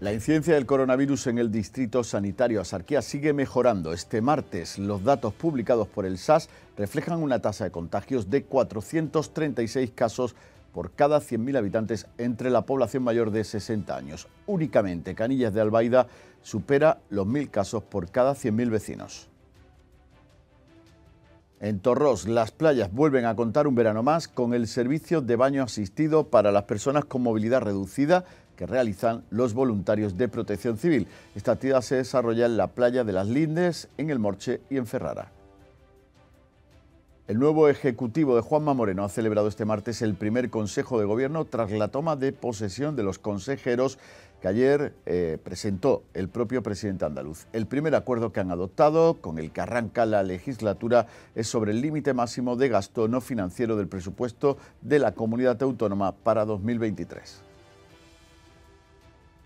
La incidencia del coronavirus en el distrito sanitario Asarquía sigue mejorando. Este martes, los datos publicados por el SAS reflejan una tasa de contagios de 436 casos por cada 100.000 habitantes entre la población mayor de 60 años. Únicamente Canillas de Albaida supera los 1.000 casos por cada 100.000 vecinos. En Torros, las playas vuelven a contar un verano más con el servicio de baño asistido para las personas con movilidad reducida que realizan los voluntarios de protección civil. Esta actividad se desarrolla en la playa de las Lindes, en el Morche y en Ferrara. El nuevo ejecutivo de Juanma Moreno ha celebrado este martes el primer Consejo de Gobierno tras la toma de posesión de los consejeros que ayer eh, presentó el propio presidente andaluz. El primer acuerdo que han adoptado, con el que arranca la legislatura, es sobre el límite máximo de gasto no financiero del presupuesto de la comunidad autónoma para 2023.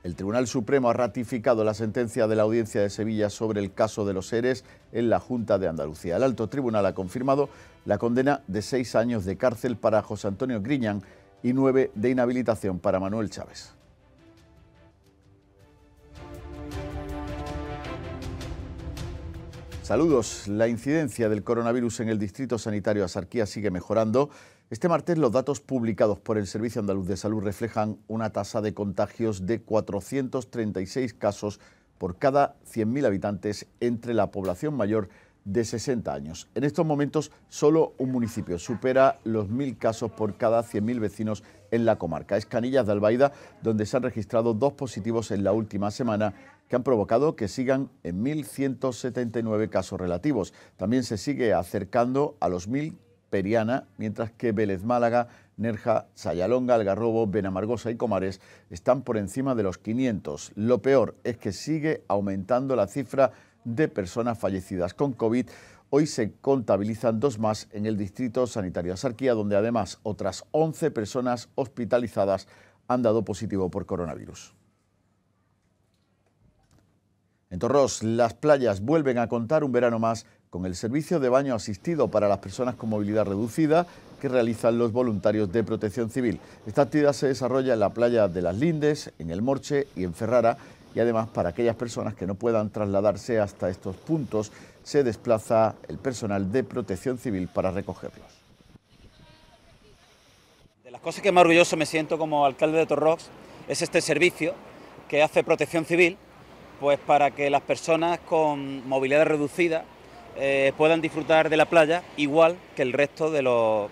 El Tribunal Supremo ha ratificado la sentencia de la Audiencia de Sevilla sobre el caso de los seres en la Junta de Andalucía. El alto tribunal ha confirmado la condena de seis años de cárcel para José Antonio Griñán y nueve de inhabilitación para Manuel Chávez. Saludos. La incidencia del coronavirus en el distrito sanitario Asarquía sigue mejorando. Este martes los datos publicados por el Servicio Andaluz de Salud reflejan una tasa de contagios de 436 casos por cada 100.000 habitantes entre la población mayor de 60 años. En estos momentos solo un municipio supera los 1.000 casos por cada 100.000 vecinos en la comarca. Es Canillas de Albaida, donde se han registrado dos positivos en la última semana que han provocado que sigan en 1.179 casos relativos. También se sigue acercando a los 1.000 Periana, mientras que Vélez Málaga, Nerja, Sayalonga, Algarrobo, Benamargosa y Comares están por encima de los 500. Lo peor es que sigue aumentando la cifra de personas fallecidas con COVID. Hoy se contabilizan dos más en el distrito sanitario de Sarquía, donde además otras 11 personas hospitalizadas han dado positivo por coronavirus. En Torros, las playas vuelven a contar un verano más con el servicio de baño asistido para las personas con movilidad reducida que realizan los voluntarios de protección civil. Esta actividad se desarrolla en la playa de las Lindes, en El Morche y en Ferrara y además para aquellas personas que no puedan trasladarse hasta estos puntos se desplaza el personal de protección civil para recogerlos. De las cosas que más orgulloso me siento como alcalde de Torrox es este servicio que hace protección civil pues para que las personas con movilidad reducida eh, puedan disfrutar de la playa igual que el resto de los,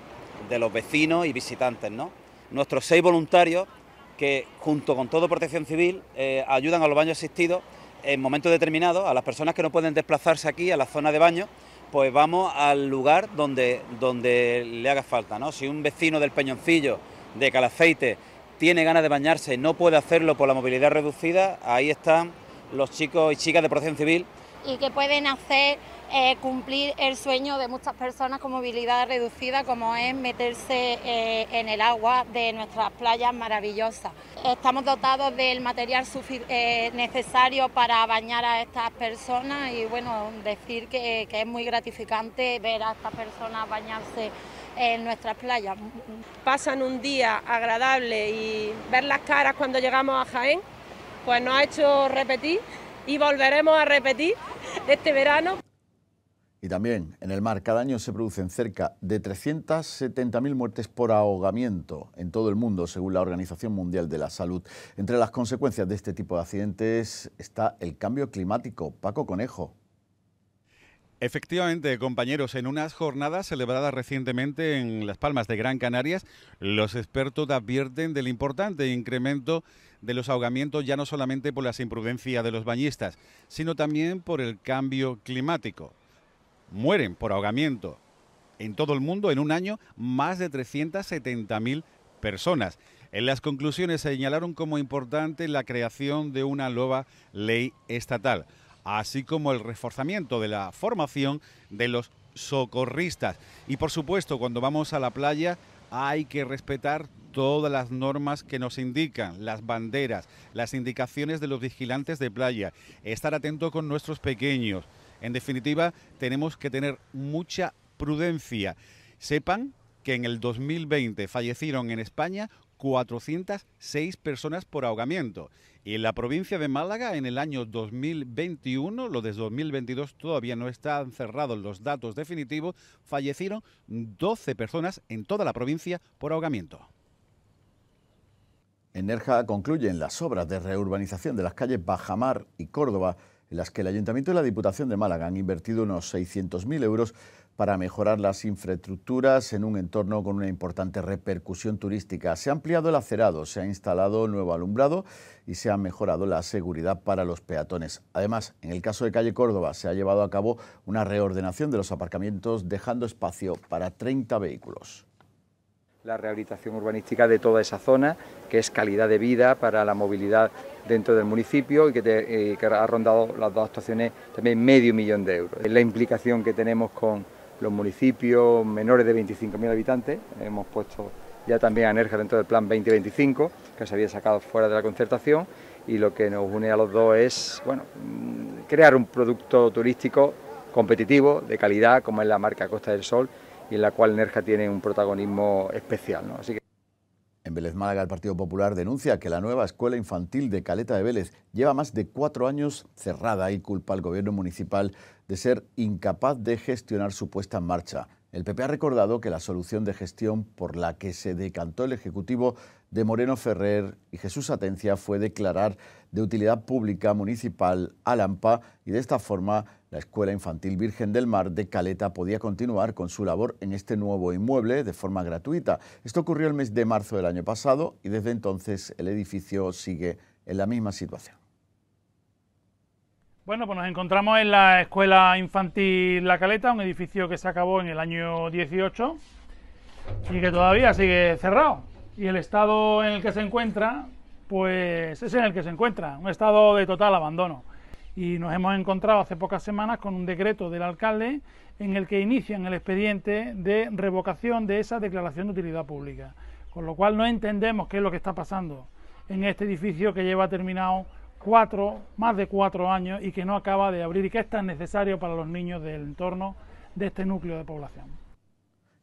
vecinos y visitantes. ¿no? Nuestros seis voluntarios, que junto con todo Protección Civil, eh, ayudan a los baños asistidos en momentos determinados, a las personas que no pueden desplazarse aquí a la zona de baño, pues vamos al lugar donde, donde le haga falta. ¿no? Si un vecino del Peñoncillo, de Calaceite, tiene ganas de bañarse y no puede hacerlo por la movilidad reducida, ahí están los chicos y chicas de protección civil. Y que pueden hacer eh, cumplir el sueño de muchas personas con movilidad reducida, como es meterse eh, en el agua de nuestras playas maravillosas. Estamos dotados del material eh, necesario para bañar a estas personas y bueno, decir que, que es muy gratificante ver a estas personas bañarse en nuestras playas. Pasan un día agradable y ver las caras cuando llegamos a Jaén, pues nos ha hecho repetir y volveremos a repetir este verano y también en el mar. Cada año se producen cerca de 370.000 muertes por ahogamiento en todo el mundo, según la Organización Mundial de la Salud. Entre las consecuencias de este tipo de accidentes está el cambio climático. Paco Conejo. Efectivamente, compañeros, en unas jornadas celebradas recientemente en Las Palmas de Gran Canarias, los expertos advierten del importante incremento de los ahogamientos ya no solamente por las imprudencias de los bañistas, sino también por el cambio climático mueren por ahogamiento en todo el mundo en un año más de 370.000 personas. En las conclusiones se señalaron como importante la creación de una nueva ley estatal, así como el reforzamiento de la formación de los socorristas. Y por supuesto, cuando vamos a la playa hay que respetar todas las normas que nos indican, las banderas, las indicaciones de los vigilantes de playa, estar atento con nuestros pequeños, en definitiva, tenemos que tener mucha prudencia. Sepan que en el 2020 fallecieron en España 406 personas por ahogamiento. Y en la provincia de Málaga, en el año 2021, lo de 2022 todavía no están cerrados los datos definitivos, fallecieron 12 personas en toda la provincia por ahogamiento. En Nerja concluyen las obras de reurbanización de las calles Bajamar y Córdoba en las que el Ayuntamiento y la Diputación de Málaga han invertido unos 600.000 euros para mejorar las infraestructuras en un entorno con una importante repercusión turística. Se ha ampliado el acerado, se ha instalado nuevo alumbrado y se ha mejorado la seguridad para los peatones. Además, en el caso de Calle Córdoba se ha llevado a cabo una reordenación de los aparcamientos dejando espacio para 30 vehículos. La rehabilitación urbanística de toda esa zona, que es calidad de vida para la movilidad dentro del municipio y que, eh, ha rondado las dos actuaciones también medio millón de euros. la implicación que tenemos con los municipios menores de 25.000 habitantes. Hemos puesto ya también a dentro del plan 2025, que se había sacado fuera de la concertación, y lo que nos une a los dos es bueno, mm, crear un producto turístico competitivo, de calidad, como es la marca Costa del Sol, y en la cual Nerja tiene un protagonismo especial. En Vélez Málaga, el Partido Popular denuncia que la nueva escuela infantil de Caleta de Vélez lleva más de cuatro años cerrada y culpa al gobierno municipal de ser incapaz de gestionar su puesta en marcha. El PP ha recordado que la solución de gestión por la que se decantó el Ejecutivo de Moreno Ferrer y Jesús Atencia fue declarar de utilidad pública municipal al AMPA y de esta forma la Escuela Infantil Virgen del Mar de Caleta podía continuar con su labor en este nuevo inmueble de forma gratuita. Esto ocurrió el mes de marzo del año pasado y desde entonces el edificio sigue en la misma situación. Bueno, pues nos encontramos en la Escuela Infantil La Caleta, un edificio que se acabó en el año 18 y que todavía sigue cerrado. Y el estado en el que se encuentra, pues es en el que se encuentra, un estado de total abandono. Y nos hemos encontrado hace pocas semanas con un decreto del alcalde en el que inician el expediente de revocación de esa declaración de utilidad pública. Con lo cual no entendemos qué es lo que está pasando en este edificio que lleva terminado cuatro, más de cuatro años y que no acaba de abrir y que es tan necesario para los niños del entorno de este núcleo de población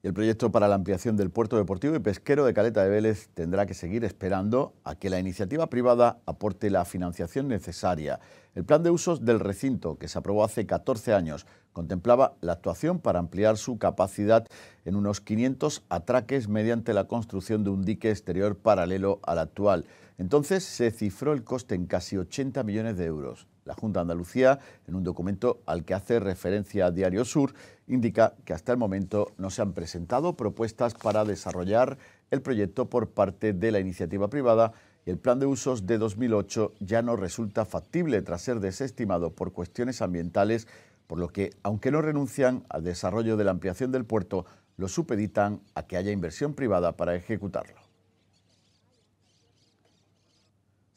el proyecto para la ampliación del puerto deportivo y pesquero de Caleta de Vélez tendrá que seguir esperando a que la iniciativa privada aporte la financiación necesaria. El plan de usos del recinto, que se aprobó hace 14 años, contemplaba la actuación para ampliar su capacidad en unos 500 atraques mediante la construcción de un dique exterior paralelo al actual. Entonces se cifró el coste en casi 80 millones de euros. La Junta de Andalucía, en un documento al que hace referencia Diario Sur, indica que hasta el momento no se han presentado propuestas para desarrollar el proyecto por parte de la iniciativa privada y el plan de usos de 2008 ya no resulta factible tras ser desestimado por cuestiones ambientales, por lo que, aunque no renuncian al desarrollo de la ampliación del puerto, lo supeditan a que haya inversión privada para ejecutarlo.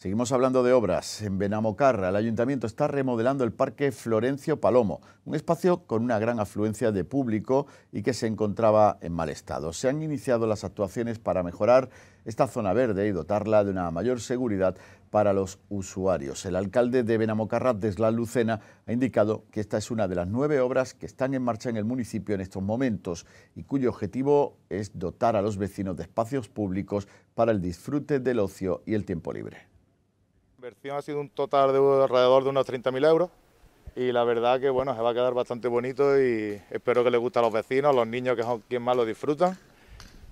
Seguimos hablando de obras. En Benamocarra, el ayuntamiento está remodelando el Parque Florencio Palomo, un espacio con una gran afluencia de público y que se encontraba en mal estado. Se han iniciado las actuaciones para mejorar esta zona verde y dotarla de una mayor seguridad para los usuarios. El alcalde de Benamocarra, Desla Lucena, ha indicado que esta es una de las nueve obras que están en marcha en el municipio en estos momentos y cuyo objetivo es dotar a los vecinos de espacios públicos para el disfrute del ocio y el tiempo libre. La inversión ha sido un total de alrededor de unos 30.000 euros y la verdad que bueno, se va a quedar bastante bonito y espero que les guste a los vecinos, a los niños que son quienes más lo disfrutan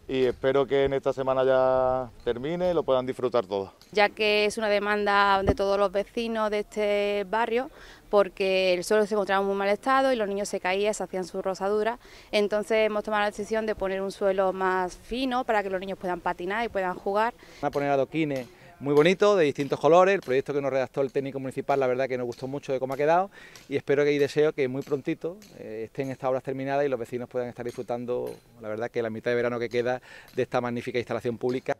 y espero que en esta semana ya termine y lo puedan disfrutar todos. Ya que es una demanda de todos los vecinos de este barrio, porque el suelo se encontraba en muy mal estado y los niños se caían, se hacían sus rosaduras, entonces hemos tomado la decisión de poner un suelo más fino para que los niños puedan patinar y puedan jugar. a poner adoquines muy bonito, de distintos colores. El proyecto que nos redactó el técnico municipal, la verdad que nos gustó mucho de cómo ha quedado y espero que y deseo que muy prontito eh, estén estas obras terminadas y los vecinos puedan estar disfrutando, la verdad que la mitad de verano que queda de esta magnífica instalación pública.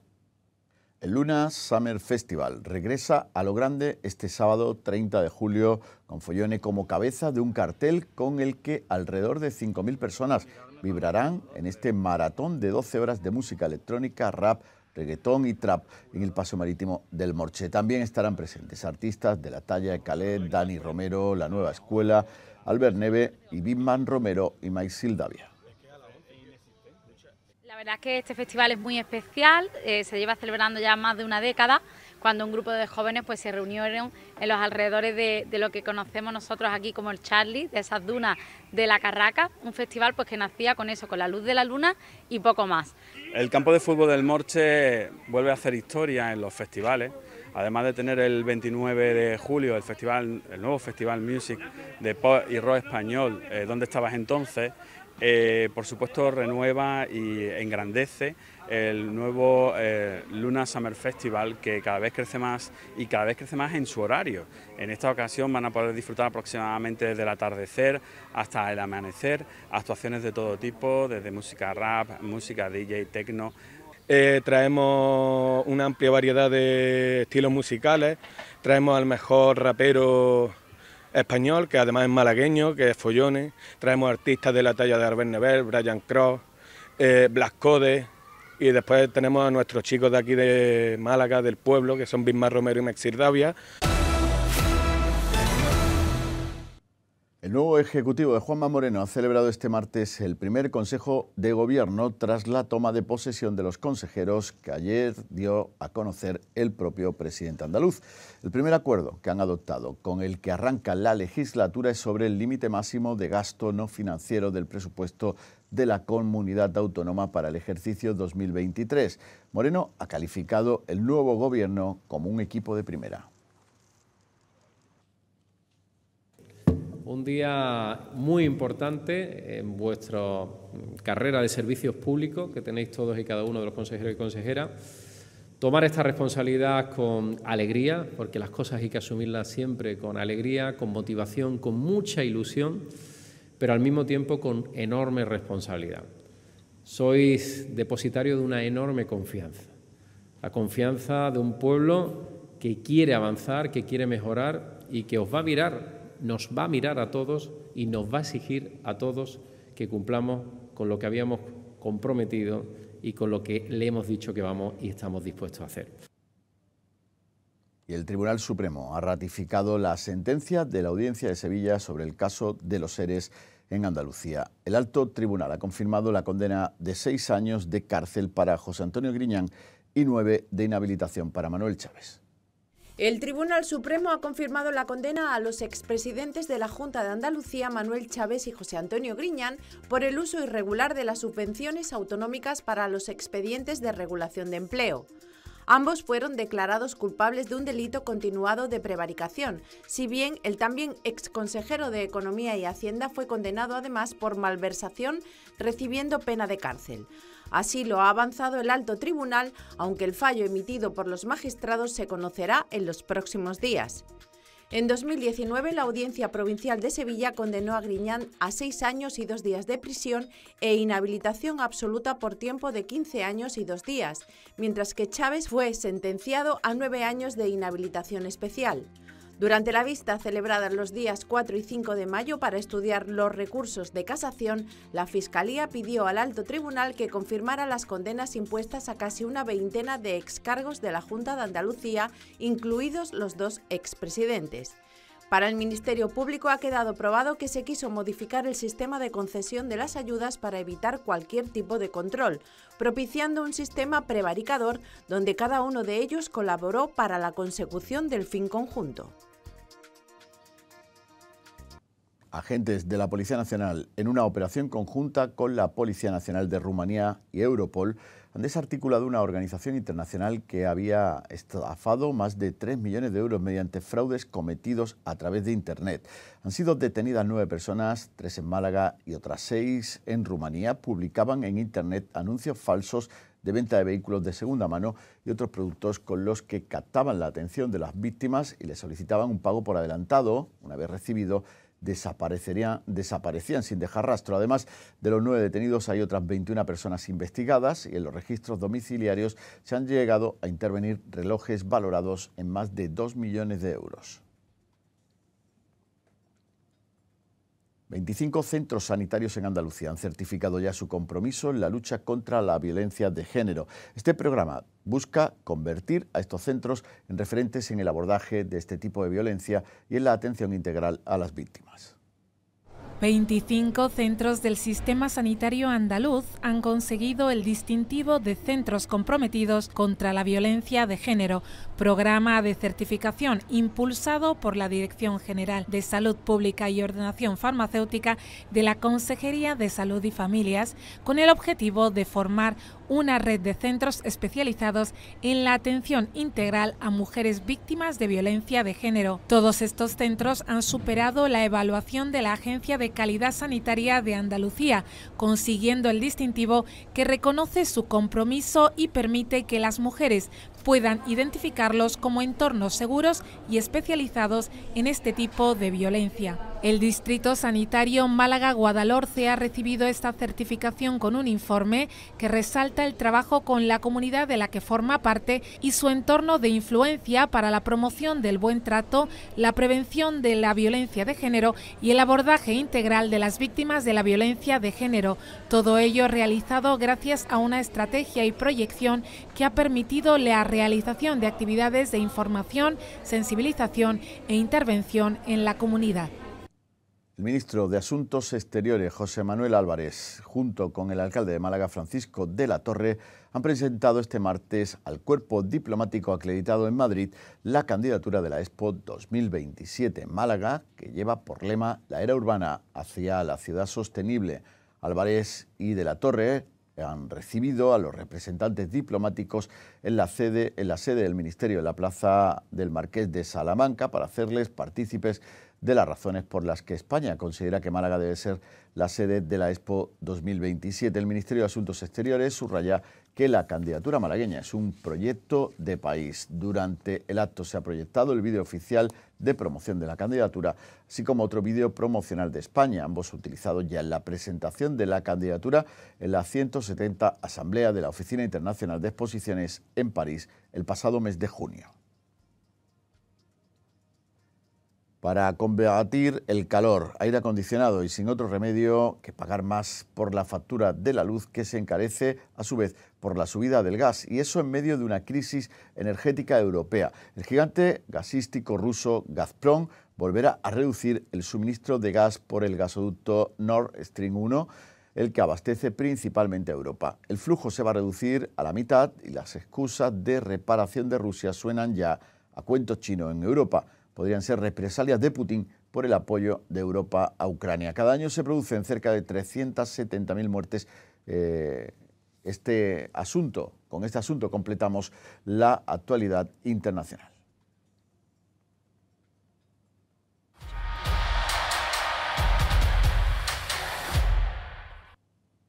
El Luna Summer Festival regresa a lo grande este sábado 30 de julio con Follone como cabeza de un cartel con el que alrededor de 5.000 personas vibrarán en este maratón de 12 horas de música electrónica, rap, reggaetón y trap en el paso marítimo del Morche. También estarán presentes artistas de la talla de Calé, Dani Romero, La Nueva Escuela, Albert Neve y Bimman Romero y Mike Sildavia. La verdad es que este festival es muy especial, eh, se lleva celebrando ya más de una década cuando un grupo de jóvenes pues se reunieron en los alrededores de, lo que conocemos nosotros aquí como el Charlie, de esas dunas de la Carraca, un festival pues que nacía con eso, con la luz de la luna y poco más. El campo de fútbol del Morche vuelve a hacer historia en los festivales. Además de tener el 29 de julio el festival, el nuevo festival Music de pop y rock español, eh, donde estabas entonces, eh, por supuesto renueva y engrandece el nuevo eh, Luna Summer Festival que cada vez crece más y cada vez crece más en su horario. En esta ocasión van a poder disfrutar aproximadamente desde el atardecer hasta el amanecer, actuaciones de todo tipo, desde música rap, música DJ, techno. Eh, traemos una amplia variedad de estilos musicales, traemos al mejor rapero español, que además es malagueño, que es Follones, traemos artistas de la talla de Arben Nebel, Brian Cross, eh, Blas Code, y después tenemos a nuestros chicos de aquí de Málaga, del pueblo, que son Bismar Romero y Mexir Davia. El nuevo Ejecutivo de Juanma Moreno ha celebrado este martes el primer Consejo de Gobierno tras la toma de posesión de los consejeros que ayer dio a conocer el propio presidente andaluz. El primer acuerdo que han adoptado con el que arranca la legislatura es sobre el límite máximo de gasto no financiero del presupuesto de la comunidad autónoma para el ejercicio 2023. Moreno ha calificado el nuevo gobierno como un equipo de primera. un día muy importante en vuestra carrera de servicios públicos que tenéis todos y cada uno de los consejeros y consejeras. Tomar esta responsabilidad con alegría, porque las cosas hay que asumirlas siempre con alegría, con motivación, con mucha ilusión, pero al mismo tiempo con enorme responsabilidad. Sois depositario de una enorme confianza, la confianza de un pueblo que quiere avanzar, que quiere mejorar y que os va a mirar nos va a mirar a todos y nos va a exigir a todos que cumplamos con lo que habíamos comprometido y con lo que le hemos dicho que vamos y estamos dispuestos a hacer. Y el Tribunal Supremo ha ratificado la sentencia de la Audiencia de Sevilla sobre el caso de los seres en Andalucía. El alto tribunal ha confirmado la condena de seis años de cárcel para José Antonio Griñán y nueve de inhabilitación para Manuel Chávez. El Tribunal Supremo ha confirmado la condena a los expresidentes de la Junta de Andalucía, Manuel Chávez y José Antonio Griñán, por el uso irregular de las subvenciones autonómicas para los expedientes de regulación de empleo. Ambos fueron declarados culpables de un delito continuado de prevaricación, si bien el también exconsejero de Economía y Hacienda fue condenado además por malversación recibiendo pena de cárcel. Así lo ha avanzado el alto tribunal, aunque el fallo emitido por los magistrados se conocerá en los próximos días. En 2019, la Audiencia Provincial de Sevilla condenó a Griñán a seis años y dos días de prisión e inhabilitación absoluta por tiempo de 15 años y dos días, mientras que Chávez fue sentenciado a nueve años de inhabilitación especial. Durante la vista celebrada los días 4 y 5 de mayo para estudiar los recursos de casación, la Fiscalía pidió al alto tribunal que confirmara las condenas impuestas a casi una veintena de ex excargos de la Junta de Andalucía, incluidos los dos expresidentes. Para el Ministerio Público ha quedado probado que se quiso modificar el sistema de concesión de las ayudas para evitar cualquier tipo de control, propiciando un sistema prevaricador donde cada uno de ellos colaboró para la consecución del fin conjunto agentes de la Policía Nacional, en una operación conjunta con la Policía Nacional de Rumanía y Europol, han desarticulado una organización internacional que había estafado más de 3 millones de euros mediante fraudes cometidos a través de Internet. Han sido detenidas nueve personas, tres en Málaga y otras seis en Rumanía. Publicaban en Internet anuncios falsos de venta de vehículos de segunda mano y otros productos con los que captaban la atención de las víctimas y les solicitaban un pago por adelantado, una vez recibido desaparecían sin dejar rastro. Además de los nueve detenidos, hay otras 21 personas investigadas y en los registros domiciliarios se han llegado a intervenir relojes valorados en más de 2 millones de euros. 25 centros sanitarios en Andalucía han certificado ya su compromiso en la lucha contra la violencia de género. Este programa busca convertir a estos centros en referentes en el abordaje de este tipo de violencia y en la atención integral a las víctimas. 25 centros del sistema sanitario andaluz han conseguido el distintivo de Centros Comprometidos contra la Violencia de Género, programa de certificación impulsado por la Dirección General de Salud Pública y Ordenación Farmacéutica de la Consejería de Salud y Familias, con el objetivo de formar una red de centros especializados en la atención integral a mujeres víctimas de violencia de género. Todos estos centros han superado la evaluación de la Agencia de Calidad Sanitaria de Andalucía, consiguiendo el distintivo que reconoce su compromiso y permite que las mujeres puedan identificarlos como entornos seguros y especializados en este tipo de violencia. El Distrito Sanitario Málaga-Guadalhorce ha recibido esta certificación con un informe que resalta el trabajo con la comunidad de la que forma parte y su entorno de influencia para la promoción del buen trato, la prevención de la violencia de género y el abordaje integral de las víctimas de la violencia de género. Todo ello realizado gracias a una estrategia y proyección que ha permitido la realización de actividades de información, sensibilización e intervención en la comunidad. El ministro de Asuntos Exteriores, José Manuel Álvarez, junto con el alcalde de Málaga, Francisco de la Torre, han presentado este martes al cuerpo diplomático acreditado en Madrid la candidatura de la Expo 2027 Málaga, que lleva por lema la era urbana hacia la ciudad sostenible. Álvarez y de la Torre han recibido a los representantes diplomáticos en la, sede, en la sede del Ministerio de la Plaza del Marqués de Salamanca para hacerles partícipes de las razones por las que España considera que Málaga debe ser la sede de la Expo 2027. El Ministerio de Asuntos Exteriores subraya que la candidatura malagueña es un proyecto de país. Durante el acto se ha proyectado el vídeo oficial de promoción de la candidatura, así como otro vídeo promocional de España, ambos utilizados ya en la presentación de la candidatura en la 170 Asamblea de la Oficina Internacional de Exposiciones en París el pasado mes de junio. para combatir el calor, aire acondicionado y sin otro remedio que pagar más por la factura de la luz que se encarece a su vez por la subida del gas y eso en medio de una crisis energética europea. El gigante gasístico ruso Gazprom volverá a reducir el suministro de gas por el gasoducto Nord Stream 1 el que abastece principalmente a Europa. El flujo se va a reducir a la mitad y las excusas de reparación de Rusia suenan ya a cuentos chino en Europa podrían ser represalias de Putin por el apoyo de Europa a Ucrania. Cada año se producen cerca de 370.000 muertes. Eh, este asunto, con este asunto completamos la actualidad internacional.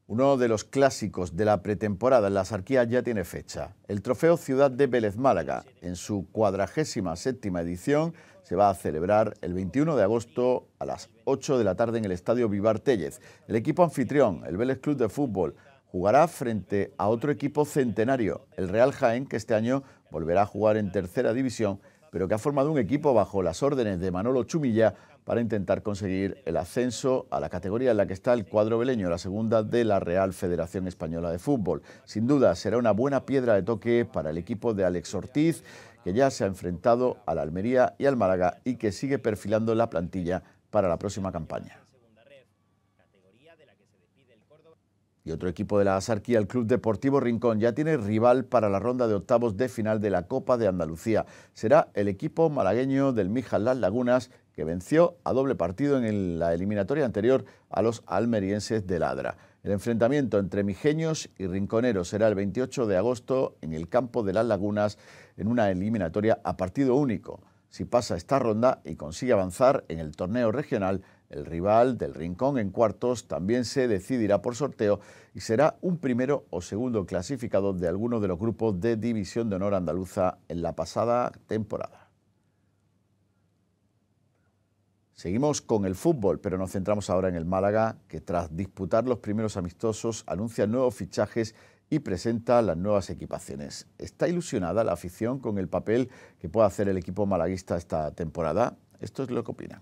Uno de los clásicos de la pretemporada en las arquías ya tiene fecha. El Trofeo Ciudad de Vélez Málaga, en su cuadragésima séptima edición, se va a celebrar el 21 de agosto a las 8 de la tarde en el Estadio Vivar Tellez. El equipo anfitrión, el Vélez Club de Fútbol, jugará frente a otro equipo centenario, el Real Jaén, que este año volverá a jugar en tercera división pero que ha formado un equipo bajo las órdenes de Manolo Chumilla para intentar conseguir el ascenso a la categoría en la que está el cuadro beleño, la segunda de la Real Federación Española de Fútbol. Sin duda será una buena piedra de toque para el equipo de Alex Ortiz, que ya se ha enfrentado al Almería y al Málaga y que sigue perfilando la plantilla para la próxima campaña. Y otro equipo de la Asarquía, el Club Deportivo Rincón, ya tiene rival para la ronda de octavos de final de la Copa de Andalucía. Será el equipo malagueño del Mijas Las Lagunas, que venció a doble partido en la eliminatoria anterior a los almerienses de Ladra. El enfrentamiento entre mijeños y rinconeros será el 28 de agosto en el campo de Las Lagunas en una eliminatoria a partido único. Si pasa esta ronda y consigue avanzar en el torneo regional, el rival del Rincón en cuartos también se decidirá por sorteo y será un primero o segundo clasificado de alguno de los grupos de División de Honor Andaluza en la pasada temporada. Seguimos con el fútbol, pero nos centramos ahora en el Málaga, que tras disputar los primeros amistosos anuncia nuevos fichajes y presenta las nuevas equipaciones. ¿Está ilusionada la afición con el papel que puede hacer el equipo malaguista esta temporada? Esto es lo que opinan.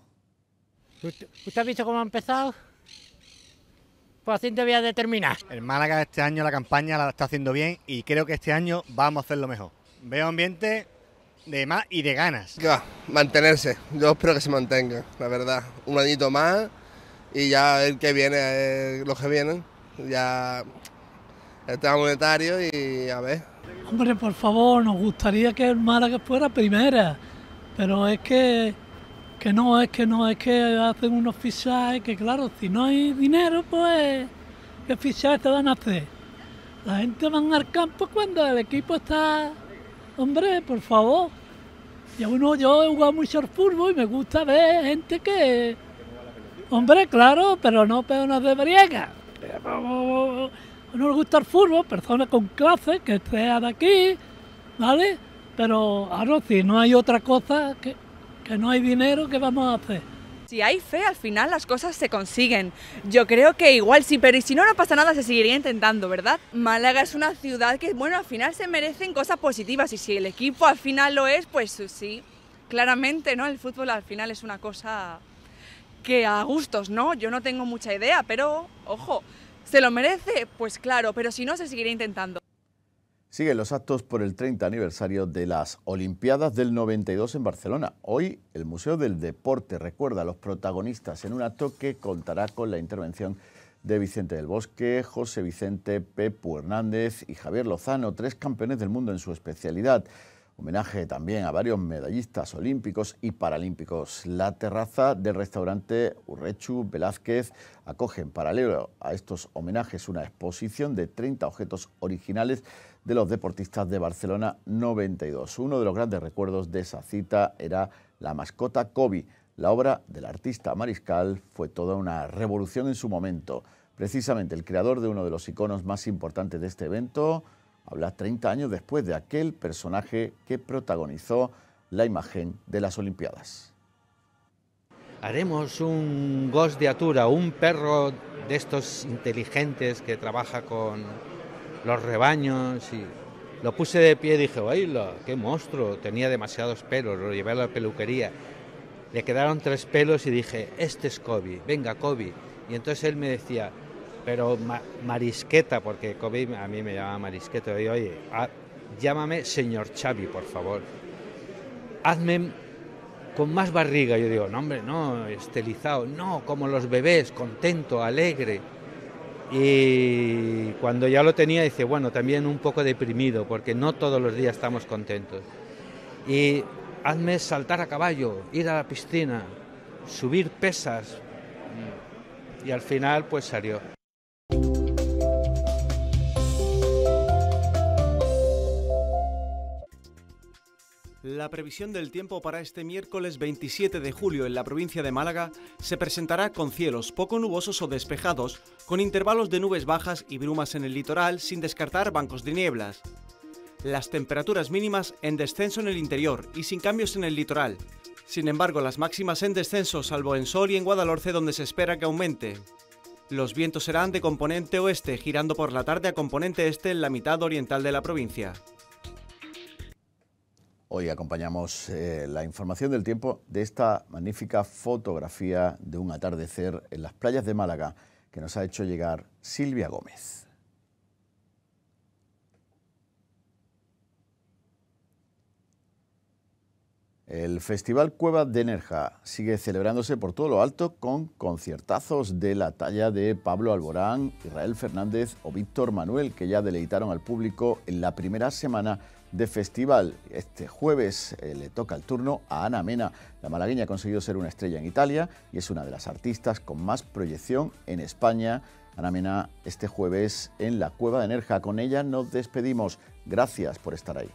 ¿Usted, ha visto cómo ha empezado? Pues así voy a El Málaga este año la campaña la está haciendo bien y creo que este año vamos a hacerlo mejor. Veo ambiente de más y de ganas. Ya, mantenerse. Yo espero que se mantenga, la verdad. Un añito más y ya ver qué viene, los que vienen, ya está monetario y a ver. Hombre, por favor, nos gustaría que el Málaga fuera primera, pero es que que no es que no es que hacen unos fichajes que claro si no hay dinero pues qué fichajes te van a hacer la gente va al campo cuando el equipo está hombre por favor y uno yo he jugado mucho al fútbol y me gusta ver gente que hombre claro pero no peones de briega uno le gusta el fútbol personas con clase que sea de aquí vale pero ahora si no hay otra cosa que que no hay dinero, ¿qué vamos a hacer? Si hay fe, al final las cosas se consiguen. Yo creo que igual sí, pero si no, no pasa nada, se seguiría intentando, ¿verdad? Málaga es una ciudad que, bueno, al final se merecen cosas positivas y si el equipo al final lo es, pues sí, claramente, ¿no? El fútbol al final es una cosa que a gustos, ¿no? Yo no tengo mucha idea, pero, ojo, ¿se lo merece? Pues claro, pero si no, se seguiría intentando. Siguen los actos por el 30 aniversario de las Olimpiadas del 92 en Barcelona. Hoy el Museo del Deporte recuerda a los protagonistas en un acto que contará con la intervención de Vicente del Bosque, José Vicente, Pepu Hernández y Javier Lozano, tres campeones del mundo en su especialidad. Homenaje también a varios medallistas olímpicos y paralímpicos. La terraza del restaurante Urrechu Velázquez acoge en paralelo a estos homenajes una exposición de 30 objetos originales de los deportistas de Barcelona 92. Uno de los grandes recuerdos de esa cita era la mascota Kobe. La obra del artista mariscal fue toda una revolución en su momento. Precisamente el creador de uno de los iconos más importantes de este evento, habla 30 años después de aquel personaje que protagonizó la imagen de las Olimpiadas. Haremos un gos de Atura, un perro de estos inteligentes que trabaja con los rebaños y lo puse de pie y dije, lo ¡Qué monstruo! Tenía demasiados pelos, lo llevé a la peluquería. Le quedaron tres pelos y dije, este es Kobe, venga Kobe. Y entonces él me decía, pero marisqueta, porque Kobe a mí me llamaba marisqueta. Y oye, llámame señor Xavi, por favor. Hazme con más barriga. Yo digo, no, hombre, no, estelizado, No, como los bebés, contento, alegre. Y cuando ya lo tenía, dice, bueno, también un poco deprimido, porque no todos los días estamos contentos. Y hazme saltar a caballo, ir a la piscina, subir pesas. Y al final, pues salió. La previsión del tiempo para este miércoles 27 de julio en la provincia de Málaga se presentará con cielos poco nubosos o despejados, con intervalos de nubes bajas y brumas en el litoral sin descartar bancos de nieblas. Las temperaturas mínimas en descenso en el interior y sin cambios en el litoral. Sin embargo, las máximas en descenso salvo en Sol y en Guadalhorce donde se espera que aumente. Los vientos serán de componente oeste, girando por la tarde a componente este en la mitad oriental de la provincia. Hoy acompañamos eh, la información del tiempo de esta magnífica fotografía de un atardecer en las playas de Málaga que nos ha hecho llegar Silvia Gómez. El Festival Cueva de Nerja sigue celebrándose por todo lo alto con conciertazos de la talla de Pablo Alborán, Israel Fernández o Víctor Manuel, que ya deleitaron al público en la primera semana de festival. Este jueves eh, le toca el turno a Ana Mena. La malagueña ha conseguido ser una estrella en Italia y es una de las artistas con más proyección en España. Ana Mena este jueves en la Cueva de Nerja. Con ella nos despedimos. Gracias por estar ahí.